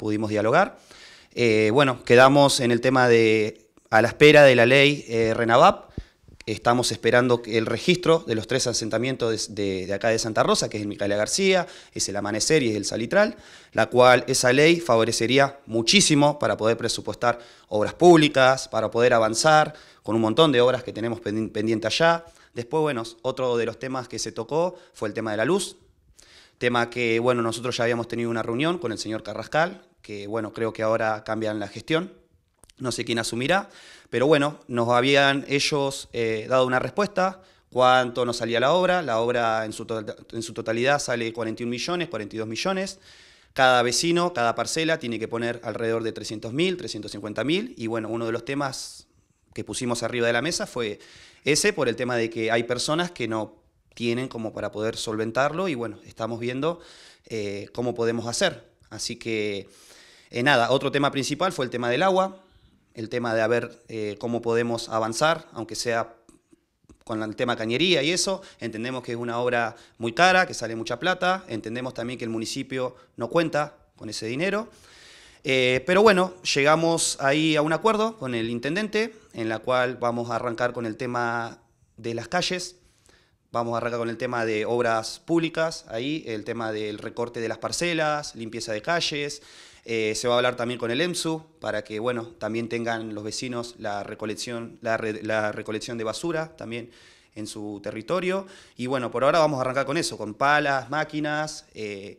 pudimos dialogar. Eh, bueno, quedamos en el tema de a la espera de la ley renabab eh, RENAVAP. Estamos esperando el registro de los tres asentamientos de, de, acá de Santa Rosa, que es el Micaela García, es el Amanecer y es el Salitral, la cual esa ley favorecería muchísimo para poder presupuestar obras públicas, para poder avanzar con un montón de obras que tenemos pendiente allá. Después, bueno, otro de los temas que se tocó fue el tema de la luz. Tema que, bueno, nosotros ya habíamos tenido una reunión con el señor Carrascal, que, bueno, creo que ahora cambian la gestión. No sé quién asumirá, pero bueno, nos habían ellos eh, dado una respuesta, cuánto nos salía la obra. La obra en su, en su, totalidad sale 41 millones, 42 millones. Cada vecino, cada parcela tiene que poner alrededor de 300 mil, 350 mil. Y bueno, uno de los temas que pusimos arriba de la mesa fue ese por el tema de que hay personas que no tienen como para poder solventarlo y bueno, estamos viendo eh, cómo podemos hacer. Así que, eh, nada, otro tema principal fue el tema del agua, el tema de a ver eh, cómo podemos avanzar, aunque sea con el tema cañería y eso, entendemos que es una obra muy cara, que sale mucha plata, entendemos también que el municipio no cuenta con ese dinero. pero bueno, llegamos ahí a un acuerdo con el intendente, en la cual vamos a arrancar con el tema de las calles, Vamos a arrancar con el tema de obras públicas, ahí el tema del recorte de las parcelas, limpieza de calles. Eh, se va a hablar también con el EMSU para que, bueno, también tengan los vecinos la recolección, la, recolección de basura también en su territorio. Y bueno, por ahora vamos a arrancar con eso, con palas, máquinas. Eh,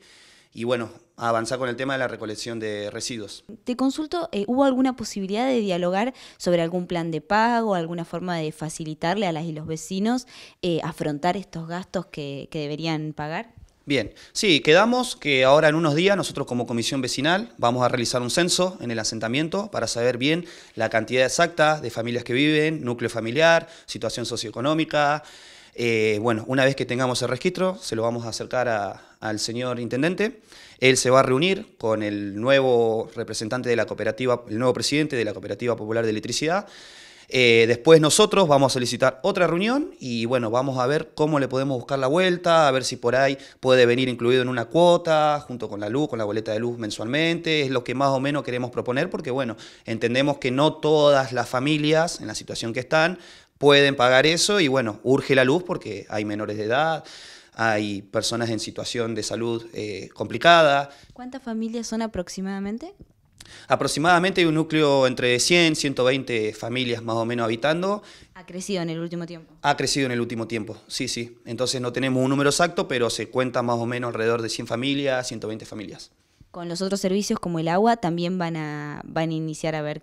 y bueno, avanzar con el tema de la recolección de residuos. Te consulto, eh, ¿hubo alguna posibilidad de dialogar sobre algún plan de pago, alguna forma de facilitarle a las y los vecinos eh, afrontar estos gastos que, que deberían pagar? Bien, sí, quedamos que ahora en unos días nosotros como comisión vecinal vamos a realizar un censo en el asentamiento para saber bien la cantidad exacta de familias que viven, núcleo familiar, situación socioeconómica, eh, bueno, una vez que tengamos el registro, se lo vamos a acercar al señor intendente. Él se va a reunir con el nuevo representante de la cooperativa, el nuevo presidente de la Cooperativa Popular de Electricidad. Eh, después nosotros vamos a solicitar otra reunión y bueno, vamos a ver cómo le podemos buscar la vuelta, a ver si por ahí puede venir incluido en una cuota, junto con la luz, con la boleta de luz mensualmente, es lo que más o menos queremos proponer porque bueno, entendemos que no todas las familias en la situación que están pueden pagar eso y bueno, urge la luz porque hay menores de edad, hay personas en situación de salud eh, complicada. ¿Cuántas familias son aproximadamente? Aproximadamente hay un núcleo entre 100, 120 familias más o menos habitando. ¿Ha crecido en el último tiempo? Ha crecido en el último tiempo, sí, sí. Entonces no tenemos un número exacto, pero se cuenta más o menos alrededor de 100 familias, 120 familias con los otros servicios como el agua también van a, van a iniciar a ver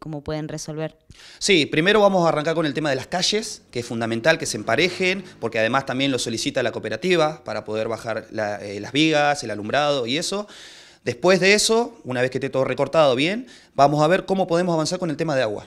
cómo pueden resolver. Sí, primero vamos a arrancar con el tema de las calles, que es fundamental que se emparejen, porque además también lo solicita la cooperativa para poder bajar eh, las vigas, el alumbrado y eso. Después de eso, una vez que esté todo recortado bien, vamos a ver cómo podemos avanzar con el tema de agua.